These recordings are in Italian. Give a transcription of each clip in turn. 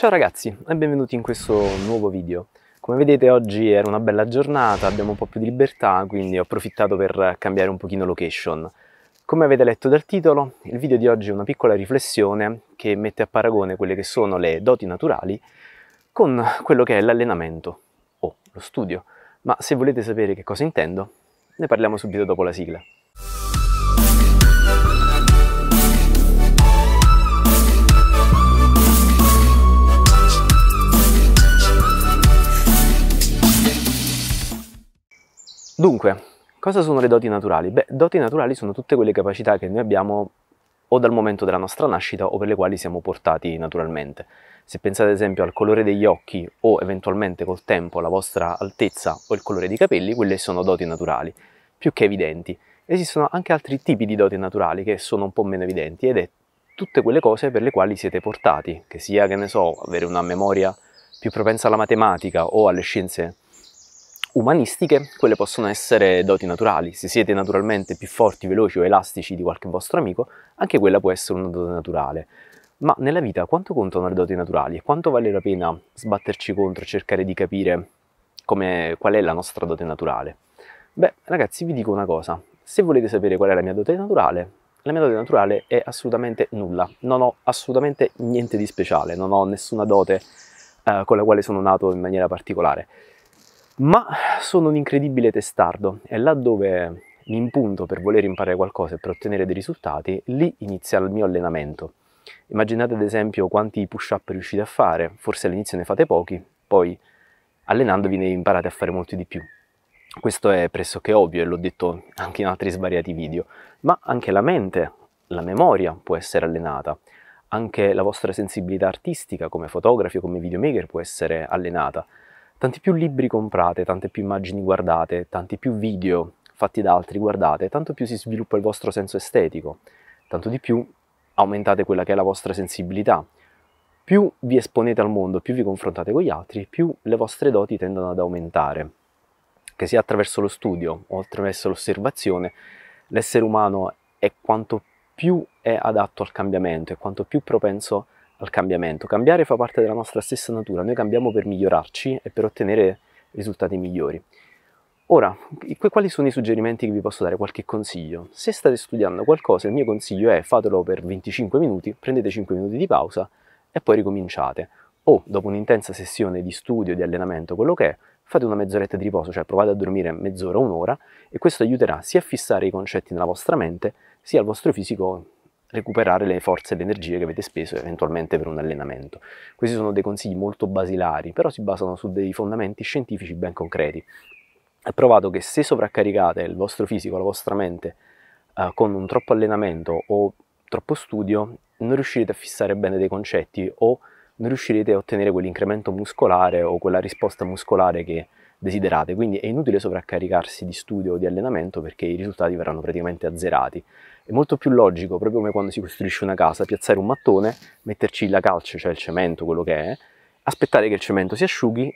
Ciao ragazzi e benvenuti in questo nuovo video. Come vedete oggi era una bella giornata, abbiamo un po' più di libertà, quindi ho approfittato per cambiare un pochino location. Come avete letto dal titolo, il video di oggi è una piccola riflessione che mette a paragone quelle che sono le doti naturali con quello che è l'allenamento o lo studio. Ma se volete sapere che cosa intendo, ne parliamo subito dopo la sigla. Dunque, cosa sono le doti naturali? Beh, doti naturali sono tutte quelle capacità che noi abbiamo o dal momento della nostra nascita o per le quali siamo portati naturalmente. Se pensate ad esempio al colore degli occhi o eventualmente col tempo la vostra altezza o il colore dei capelli, quelle sono doti naturali, più che evidenti. Esistono anche altri tipi di doti naturali che sono un po' meno evidenti ed è tutte quelle cose per le quali siete portati, che sia, che ne so, avere una memoria più propensa alla matematica o alle scienze umanistiche, quelle possono essere doti naturali. Se siete naturalmente più forti, veloci o elastici di qualche vostro amico, anche quella può essere una dote naturale. Ma nella vita quanto contano le doti naturali e quanto vale la pena sbatterci contro e cercare di capire come, qual è la nostra dote naturale? Beh, ragazzi, vi dico una cosa. Se volete sapere qual è la mia dote naturale, la mia dote naturale è assolutamente nulla. Non ho assolutamente niente di speciale, non ho nessuna dote eh, con la quale sono nato in maniera particolare ma sono un incredibile testardo e laddove mi impunto per voler imparare qualcosa e per ottenere dei risultati, lì inizia il mio allenamento. Immaginate ad esempio quanti push-up riuscite a fare, forse all'inizio ne fate pochi, poi allenandovi ne imparate a fare molti di più. Questo è pressoché ovvio e l'ho detto anche in altri svariati video, ma anche la mente, la memoria può essere allenata, anche la vostra sensibilità artistica come fotografi o come videomaker può essere allenata, Tanti più libri comprate, tante più immagini guardate, tanti più video fatti da altri guardate, tanto più si sviluppa il vostro senso estetico, tanto di più aumentate quella che è la vostra sensibilità. Più vi esponete al mondo, più vi confrontate con gli altri, più le vostre doti tendono ad aumentare. Che sia attraverso lo studio o attraverso l'osservazione, l'essere umano è quanto più è adatto al cambiamento, è quanto più propenso a al cambiamento. Cambiare fa parte della nostra stessa natura, noi cambiamo per migliorarci e per ottenere risultati migliori. Ora, quali sono i suggerimenti che vi posso dare? Qualche consiglio? Se state studiando qualcosa, il mio consiglio è fatelo per 25 minuti, prendete 5 minuti di pausa e poi ricominciate. O dopo un'intensa sessione di studio, di allenamento, quello che è, fate una mezz'oretta di riposo, cioè provate a dormire mezz'ora, un'ora, e questo aiuterà sia a fissare i concetti nella vostra mente, sia al vostro fisico recuperare le forze e le energie che avete speso eventualmente per un allenamento. Questi sono dei consigli molto basilari, però si basano su dei fondamenti scientifici ben concreti. È provato che se sovraccaricate il vostro fisico, la vostra mente, eh, con un troppo allenamento o troppo studio, non riuscirete a fissare bene dei concetti o non riuscirete a ottenere quell'incremento muscolare o quella risposta muscolare che desiderate, quindi è inutile sovraccaricarsi di studio o di allenamento perché i risultati verranno praticamente azzerati. È molto più logico, proprio come quando si costruisce una casa, piazzare un mattone, metterci la calce, cioè il cemento, quello che è, aspettare che il cemento si asciughi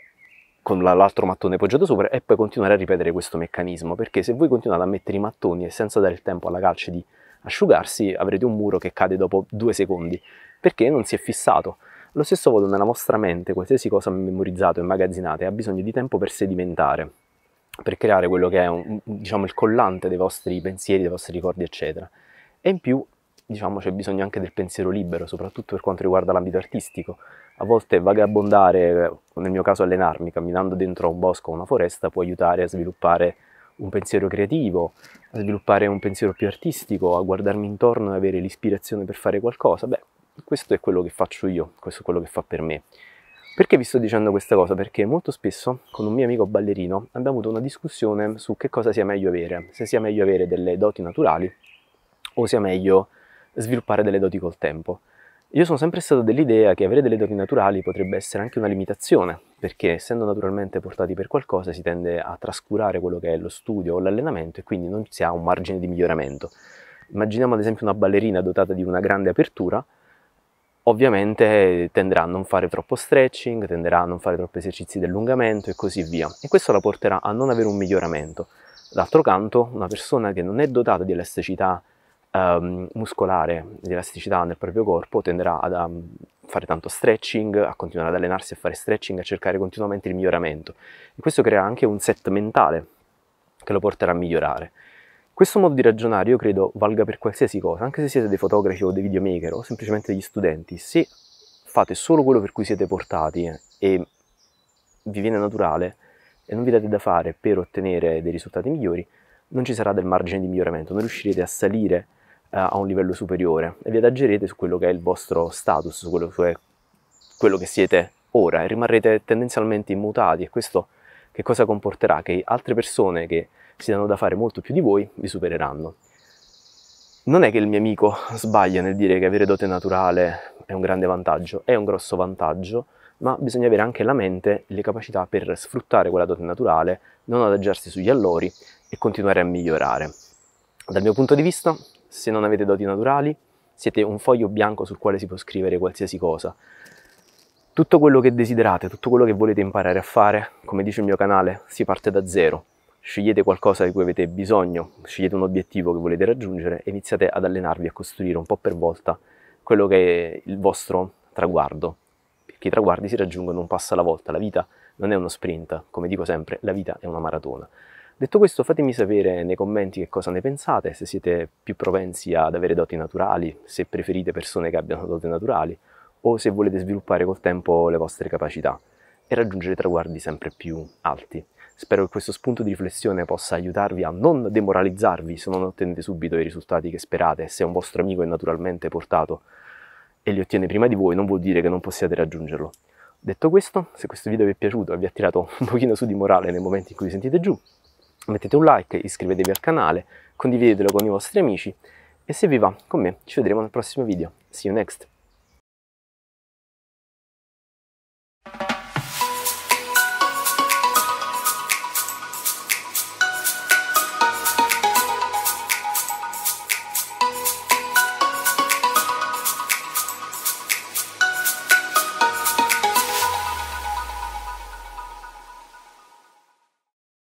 con l'altro mattone poggiato sopra e poi continuare a ripetere questo meccanismo, perché se voi continuate a mettere i mattoni e senza dare il tempo alla calce di asciugarsi, avrete un muro che cade dopo due secondi, perché non si è fissato. Allo stesso modo nella vostra mente qualsiasi cosa memorizzata o immagazzinata ha bisogno di tempo per sedimentare, per creare quello che è un, diciamo, il collante dei vostri pensieri, dei vostri ricordi, eccetera. E in più diciamo, c'è bisogno anche del pensiero libero, soprattutto per quanto riguarda l'ambito artistico. A volte vagabondare, nel mio caso allenarmi, camminando dentro un bosco o una foresta, può aiutare a sviluppare un pensiero creativo, a sviluppare un pensiero più artistico, a guardarmi intorno e avere l'ispirazione per fare qualcosa. Beh, questo è quello che faccio io, questo è quello che fa per me. Perché vi sto dicendo questa cosa? Perché molto spesso con un mio amico ballerino abbiamo avuto una discussione su che cosa sia meglio avere, se sia meglio avere delle doti naturali o sia meglio sviluppare delle doti col tempo. Io sono sempre stato dell'idea che avere delle doti naturali potrebbe essere anche una limitazione, perché essendo naturalmente portati per qualcosa si tende a trascurare quello che è lo studio o l'allenamento e quindi non si ha un margine di miglioramento. Immaginiamo ad esempio una ballerina dotata di una grande apertura ovviamente eh, tenderà a non fare troppo stretching, tenderà a non fare troppi esercizi di allungamento e così via. E questo la porterà a non avere un miglioramento. D'altro canto, una persona che non è dotata di elasticità ehm, muscolare, di elasticità nel proprio corpo, tenderà ad, a ehm, fare tanto stretching, a continuare ad allenarsi, a fare stretching, a cercare continuamente il miglioramento. E questo creerà anche un set mentale che lo porterà a migliorare. Questo modo di ragionare io credo valga per qualsiasi cosa, anche se siete dei fotografi o dei videomaker o semplicemente degli studenti, se fate solo quello per cui siete portati eh, e vi viene naturale e non vi date da fare per ottenere dei risultati migliori, non ci sarà del margine di miglioramento, non riuscirete a salire eh, a un livello superiore e vi adagerete su quello che è il vostro status, su quello che, quello che siete ora e rimarrete tendenzialmente immutati e questo che cosa comporterà? Che altre persone che si danno da fare molto più di voi, vi supereranno. Non è che il mio amico sbaglia nel dire che avere dote naturale è un grande vantaggio, è un grosso vantaggio, ma bisogna avere anche la mente e le capacità per sfruttare quella dote naturale, non adagiarsi sugli allori e continuare a migliorare. Dal mio punto di vista, se non avete doti naturali, siete un foglio bianco sul quale si può scrivere qualsiasi cosa. Tutto quello che desiderate, tutto quello che volete imparare a fare, come dice il mio canale, si parte da zero scegliete qualcosa di cui avete bisogno, scegliete un obiettivo che volete raggiungere e iniziate ad allenarvi a costruire un po' per volta quello che è il vostro traguardo, perché i traguardi si raggiungono un passo alla volta, la vita non è uno sprint, come dico sempre, la vita è una maratona. Detto questo, fatemi sapere nei commenti che cosa ne pensate, se siete più propensi ad avere doti naturali, se preferite persone che abbiano doti naturali o se volete sviluppare col tempo le vostre capacità e raggiungere traguardi sempre più alti. Spero che questo spunto di riflessione possa aiutarvi a non demoralizzarvi se non ottenete subito i risultati che sperate, se un vostro amico è naturalmente portato e li ottiene prima di voi non vuol dire che non possiate raggiungerlo. Detto questo, se questo video vi è piaciuto e vi ha tirato un pochino su di morale nei momenti in cui vi sentite giù, mettete un like, iscrivetevi al canale, condividetelo con i vostri amici e se vi va, con me ci vedremo nel prossimo video. See you next!